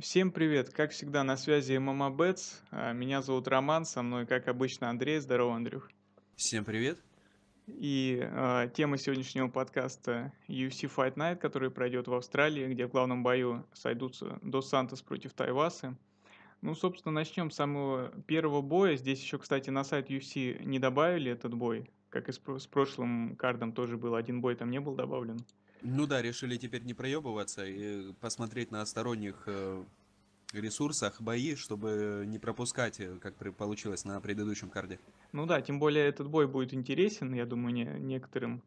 Всем привет! Как всегда, на связи Мама Бетс. А, меня зовут Роман, со мной, как обычно, Андрей. Здорово, Андрюх. Всем привет! И э, тема сегодняшнего подкаста UFC Fight Night, который пройдет в Австралии, где в главном бою сойдутся Дос Сантос против Тайвасы. Ну, собственно, начнем с самого первого боя. Здесь еще, кстати, на сайт UFC не добавили этот бой, как и с, с прошлым кардом тоже был один бой, там не был добавлен. Ну да, решили теперь не проебываться и посмотреть на сторонних э, ресурсах бои, чтобы не пропускать, э, как получилось на предыдущем карде. Ну да, тем более этот бой будет интересен, я думаю, некоторым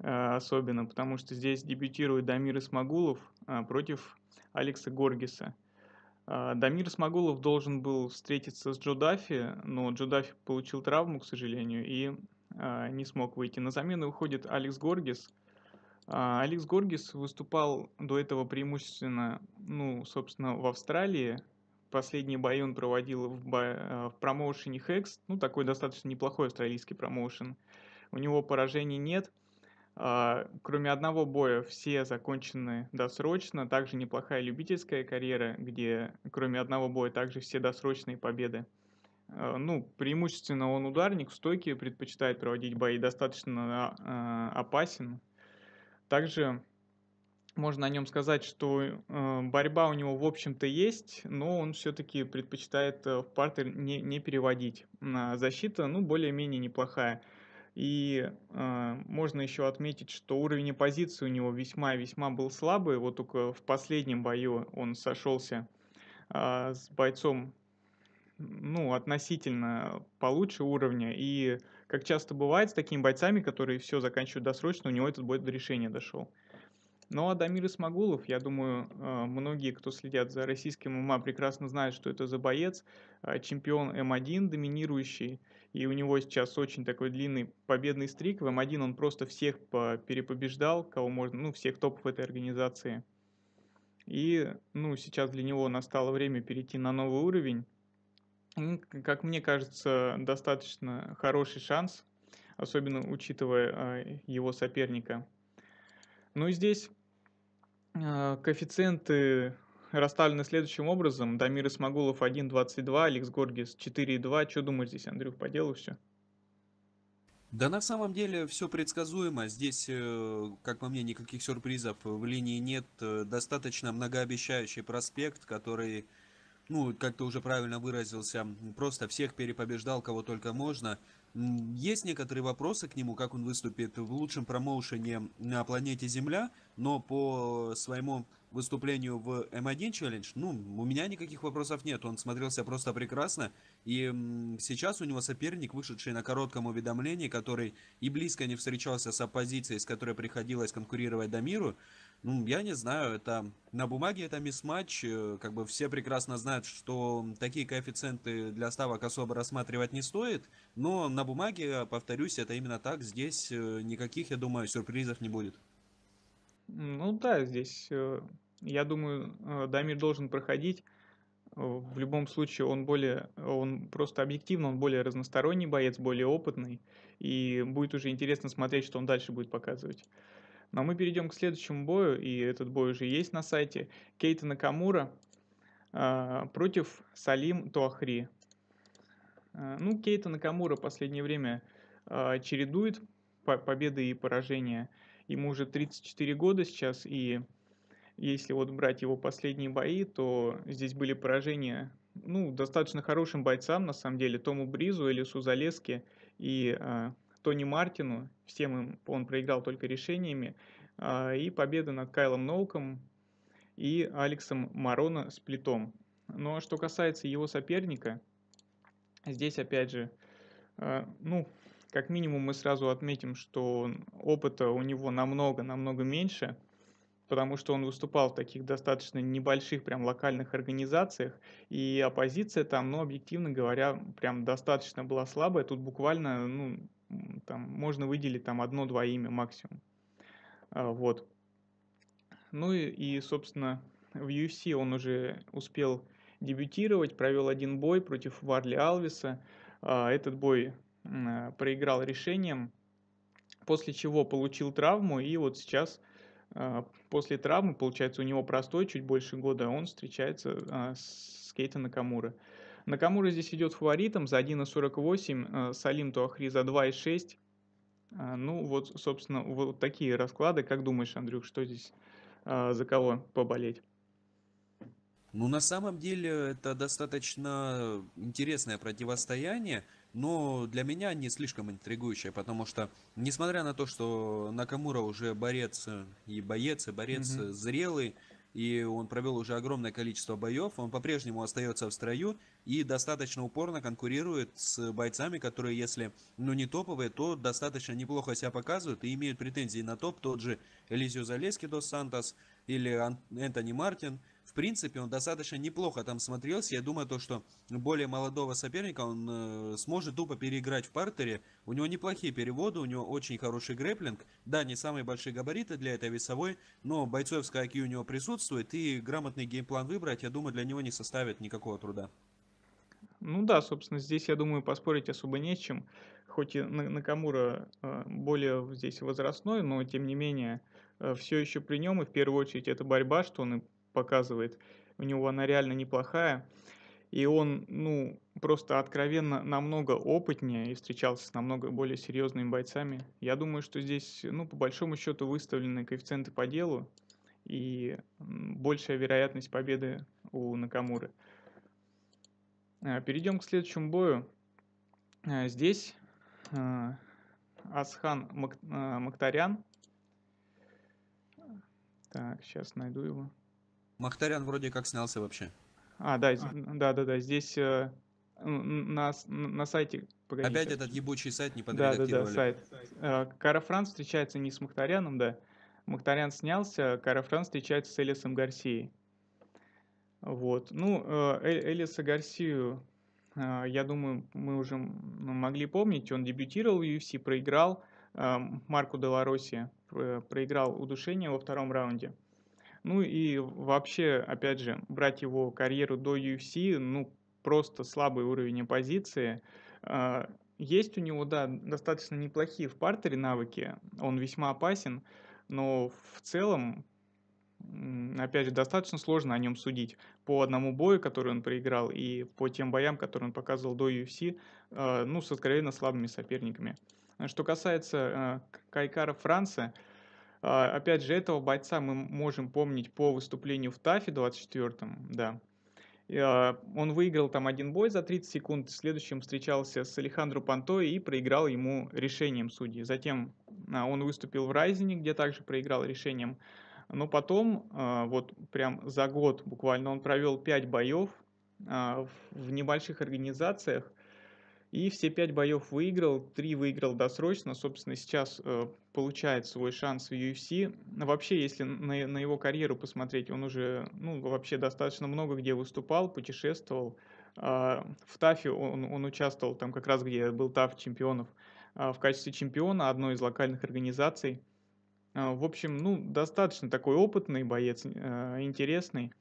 э, особенно, потому что здесь дебютирует Дамир Исмагулов против Алекса Горгиса. Дамир Смагулов должен был встретиться с Джудафи, но Джудафи получил травму, к сожалению, и э, не смог выйти. На замену выходит Алекс Горгис – а, Алекс Горгис выступал до этого преимущественно, ну, собственно, в Австралии. Последний бой он проводил в, бо... Э, в промоушене Hex, ну, такой достаточно неплохой австралийский промоушен. У него поражений нет. А, кроме одного боя, все закончены досрочно. Также неплохая любительская карьера, где кроме одного боя также все досрочные победы. А, ну, преимущественно он ударник, в стойке предпочитает проводить бои, достаточно э, опасен, также можно о нем сказать, что э, борьба у него, в общем-то, есть, но он все-таки предпочитает э, в партер не, не переводить. А защита, ну, более-менее неплохая. И э, можно еще отметить, что уровень позиции у него весьма-весьма был слабый. Вот только в последнем бою он сошелся э, а, с бойцом, ну, относительно получше уровня. И как часто бывает с такими бойцами, которые все заканчивают досрочно, у него этот бой до решения дошел. Но ну, Адамир Исмагулов, я думаю, а, многие, кто следят за российским ММА, прекрасно знают, что это за боец, а, чемпион М1, доминирующий, и у него сейчас очень такой длинный победный стрик. В М1 он просто всех перепобеждал, кого можно, ну, всех топов этой организации. И, ну, сейчас для него настало время перейти на новый уровень, как мне кажется, достаточно хороший шанс, особенно учитывая а, его соперника. Ну и здесь а, коэффициенты расставлены следующим образом. Дамир Исмагулов 1.22, Алекс Горгис 4.2. Что думаешь здесь, Андрюх, по делу все? Да на самом деле все предсказуемо. Здесь, э, как по мне, никаких сюрпризов в линии нет. Э, достаточно многообещающий проспект, который ну, как ты уже правильно выразился, просто всех перепобеждал, кого только можно. Есть некоторые вопросы к нему, как он выступит в лучшем промоушене на планете Земля, но по своему выступлению в М1 Челлендж, ну, у меня никаких вопросов нет, он смотрелся просто прекрасно, и сейчас у него соперник, вышедший на коротком уведомлении, который и близко не встречался с оппозицией, с которой приходилось конкурировать Дамиру, миру, ну, я не знаю, это на бумаге это мисс-матч, э, как бы все прекрасно знают, что такие коэффициенты для ставок особо рассматривать не стоит, но на бумаге, повторюсь, это именно так, здесь э, никаких, я думаю, сюрпризов не будет. Ну да, здесь, э, я думаю, Дамир должен проходить, в любом случае он более, он просто объективно, он более разносторонний боец, более опытный, и будет уже интересно смотреть, что он дальше будет показывать. Но мы перейдем к следующему бою, и этот бой уже есть на сайте. Кейта Накамура э, против Салим Туахри. Э, ну, Кейта Накамура в последнее время э, чередует по победы и поражения. Ему уже 34 года сейчас, и если вот брать его последние бои, то здесь были поражения ну, достаточно хорошим бойцам, на самом деле, Тому Бризу, Элису Залески и э, Тони Мартину. Всем им он проиграл только решениями. А, и победа над Кайлом Ноуком и Алексом Марона с плитом. Но ну, а что касается его соперника, здесь опять же, а, ну, как минимум мы сразу отметим, что опыта у него намного-намного меньше, потому что он выступал в таких достаточно небольших прям локальных организациях, и оппозиция там, ну, объективно говоря, прям достаточно была слабая, тут буквально, ну, там можно выделить там одно-два имя максимум. А, вот. Ну и, и, собственно, в UFC он уже успел дебютировать, провел один бой против Варли Алвиса. А, этот бой а, проиграл решением, после чего получил травму, и вот сейчас после травмы, получается, у него простой, чуть больше года, он встречается с Кейта Накамура. Накамура здесь идет фаворитом за 1,48, э, Салим Туахри за 2,6. Э, ну вот, собственно, вот такие расклады. Как думаешь, Андрюх, что здесь э, за кого поболеть? Ну, на самом деле, это достаточно интересное противостояние, но для меня не слишком интригующее, потому что, несмотря на то, что Накамура уже борец и боец, и борец mm-hmm. зрелый, и он провел уже огромное количество боев, он по-прежнему остается в строю и достаточно упорно конкурирует с бойцами, которые, если ну не топовые, то достаточно неплохо себя показывают и имеют претензии на топ, тот же Элизио Залески Дос Сантос или Энтони Мартин – в принципе, он достаточно неплохо там смотрелся. Я думаю, то, что более молодого соперника он э, сможет тупо переиграть в партере. У него неплохие переводы, у него очень хороший грэплинг. Да, не самые большие габариты для этой весовой, но бойцовская IQ у него присутствует. И грамотный геймплан выбрать, я думаю, для него не составит никакого труда. Ну да, собственно, здесь, я думаю, поспорить особо не с чем. Хоть и Накамура э, более здесь возрастной, но тем не менее э, все еще при нем, и в первую очередь это борьба, что он и показывает. У него она реально неплохая. И он, ну, просто откровенно намного опытнее и встречался с намного более серьезными бойцами. Я думаю, что здесь, ну, по большому счету выставлены коэффициенты по делу и большая вероятность победы у Накамуры. Э, перейдем к следующему бою. Э, здесь э, Асхан Мак... Мактарян. Так, сейчас найду его. Махтарян вроде как снялся вообще. А, да, а. да, да, да. Здесь э, на, на сайте. Погоди, Опять этот ебучий сайт не подредактировали. Да, да, да, сайт. сайт. Э, Кара Франц встречается не с Махтаряном, да. Махтарян снялся, Кара Франц встречается с Элисом Гарсией. Вот. Ну, э, э Элиса Гарсию, э, я думаю, мы уже ну, могли помнить. Он дебютировал в UFC, проиграл э, Марку Делароси, э, проиграл удушение во втором раунде. Ну и вообще, опять же, брать его карьеру до UFC, ну, просто слабый уровень оппозиции. А, есть у него, да, достаточно неплохие в партере навыки, он весьма опасен, но в целом, опять же, достаточно сложно о нем судить. По одному бою, который он проиграл, и по тем боям, которые он показывал до UFC, а, ну, с откровенно слабыми соперниками. Что касается а, Кайкара Франца, а, опять же, этого бойца мы можем помнить по выступлению в ТАФе 24-м, да. А, он выиграл там один бой за 30 секунд, в следующем встречался с Алехандро Панто и проиграл ему решением судьи. Затем а, он выступил в Райзене, где также проиграл решением. Но потом, вот прям за год буквально, он провел 5 боев в небольших организациях, и все пять боев выиграл, три выиграл досрочно. Собственно, сейчас э, получает свой шанс в UFC. Ну, вообще, если на, на его карьеру посмотреть, он уже ну, вообще достаточно много где выступал, путешествовал. Э, в ТАФе он, он участвовал, там как раз где был ТАФ чемпионов, э, в качестве чемпиона одной из локальных организаций. Э, в общем, ну, достаточно такой опытный боец, э, интересный.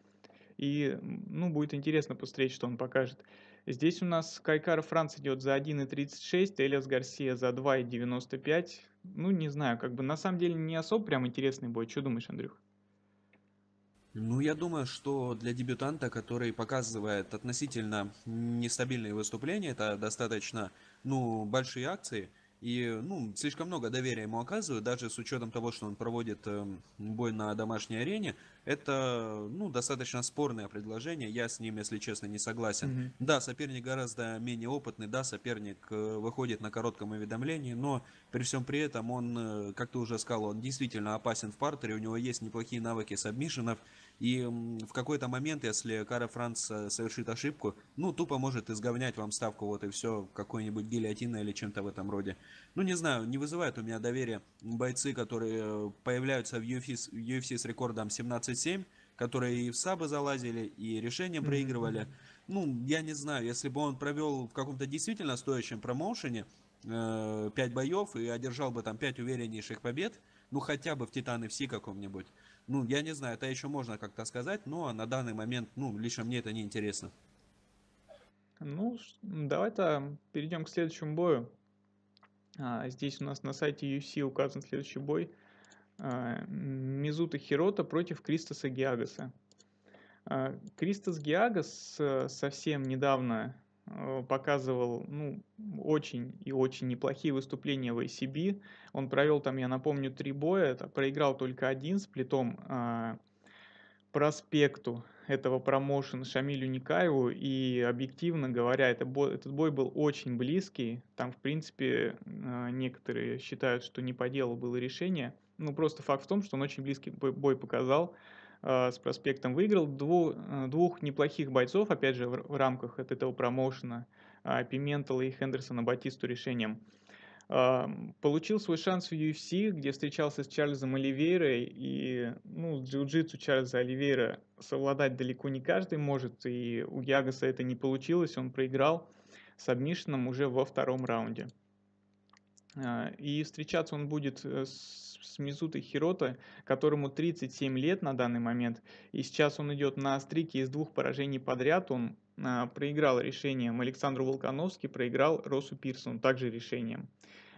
И, ну, будет интересно посмотреть, что он покажет. Здесь у нас Кайкара Франц идет за 1,36, Элиас Гарсия за 2,95. Ну, не знаю, как бы на самом деле не особо прям интересный бой. Что думаешь, Андрюх? Ну, я думаю, что для дебютанта, который показывает относительно нестабильные выступления, это достаточно, ну, большие акции, и, ну, слишком много доверия ему оказывают, даже с учетом того, что он проводит эм, бой на домашней арене. Это, ну, достаточно спорное предложение. Я с ним, если честно, не согласен. Mm -hmm. Да, соперник гораздо менее опытный, да, соперник э, выходит на коротком уведомлении, но при всем при этом он, э, как ты уже сказал, он действительно опасен в партере, у него есть неплохие навыки сабмишинов. И в какой-то момент, если Кара Франц э, совершит ошибку, ну, тупо может изговнять вам ставку, вот и все, какой-нибудь гильотина или чем-то в этом роде. Ну, не знаю, не вызывает у меня доверия бойцы, которые э, появляются в UFC, UFC с рекордом 17-7, которые и в сабы залазили, и решения mm-hmm. проигрывали. Ну, я не знаю, если бы он провел в каком-то действительно стоящем промоушене, 5 э, боев и одержал бы там 5 увереннейших побед, ну хотя бы в Титаны Все каком-нибудь, ну, я не знаю, это еще можно как-то сказать, но на данный момент, ну, лично мне это не интересно. Ну, давай-то перейдем к следующему бою. А, здесь у нас на сайте UFC указан следующий бой. А, Мизута Хирота против Кристоса Гиагаса. А, Кристос Гиагас э, совсем недавно Э, показывал ну, очень и очень неплохие выступления в ACB. Он провел там, я напомню, три боя, проиграл только один с плитом э, проспекту этого промоушена Шамилю Никаеву, и, объективно говоря, это бой, этот бой был очень близкий. Там, в принципе, э, некоторые считают, что не по делу было решение. Ну, просто факт в том, что он очень близкий бой показал, Э, с проспектом выиграл двух, э, двух неплохих бойцов, опять же, в, в рамках от этого промоушена, э, Пиментала и Хендерсона Батисту решением. Эм, получил свой шанс в UFC, где встречался с Чарльзом Оливейрой, и ну, с джиу-джитсу Чарльза Оливейра совладать далеко не каждый может, и у Ягоса это не получилось, он проиграл с Обмишином уже во втором раунде. И встречаться он будет с с Мизутой Хирота, которому 37 лет на данный момент, и сейчас он идет на стрике из двух поражений подряд, он а, проиграл решением Александру Волконовски, проиграл Росу Пирсону, также решением.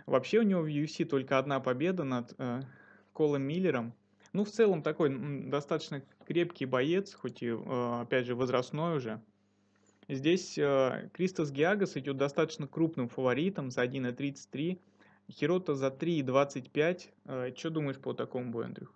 Вообще у него в UFC только одна победа над э, Колом Миллером. Ну, в целом такой достаточно крепкий боец, хоть и, э, опять же, возрастной уже. Здесь э, Кристос Гиагас идет достаточно крупным фаворитом за 1,33. Хирота за 3,25. Э, Что думаешь по такому бою, Андрюх?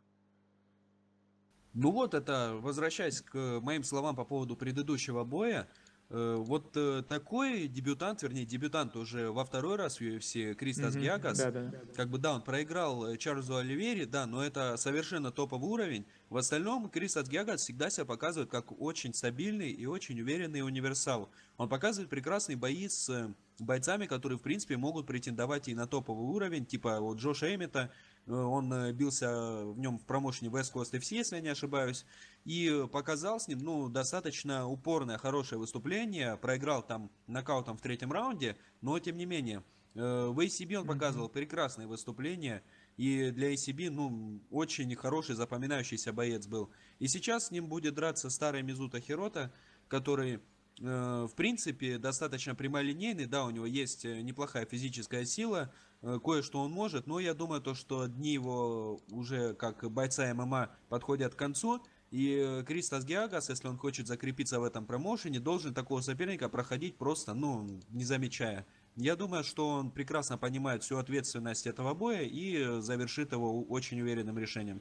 Ну вот это, возвращаясь к моим словам по поводу предыдущего боя, Э, вот э, такой дебютант, вернее, дебютант уже во второй раз в UFC Крис Mm-hmm. Да, да. Как бы да, он проиграл э, Чарльзу Оливери, да, но это совершенно топовый уровень. В остальном Крис Гиагас всегда себя показывает как очень стабильный и очень уверенный универсал. Он показывает прекрасные бои с бойцами, которые, в принципе, могут претендовать и на топовый уровень, типа вот Джоша Эммета, Э, он э, бился в нем в промоушене West Coast FC, если я не ошибаюсь, и э, показал с ним, ну, достаточно упорное, хорошее выступление. Проиграл там нокаутом в третьем раунде, но тем не менее. В ACB он показывал прекрасное выступление и для ACB, ну, очень хороший, запоминающийся боец был. И сейчас с ним будет драться старый Мизута Хирота, который Э, в принципе, достаточно прямолинейный, да, у него есть э, неплохая физическая сила, э, кое-что он может, но я думаю, то, что дни его уже как бойца ММА подходят к концу, и Кристос Геагас, если он хочет закрепиться в этом промоушене, должен такого соперника проходить просто, ну, не замечая. Я думаю, что он прекрасно понимает всю ответственность этого боя и завершит его очень уверенным решением.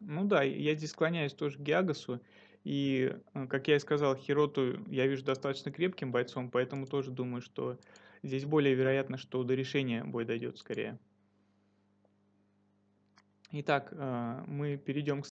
Ну да, я здесь склоняюсь тоже к Геагасу. И, э, как я и сказал, Хироту я вижу достаточно крепким бойцом, поэтому тоже думаю, что здесь более вероятно, что до решения бой дойдет скорее. Итак, э, мы перейдем к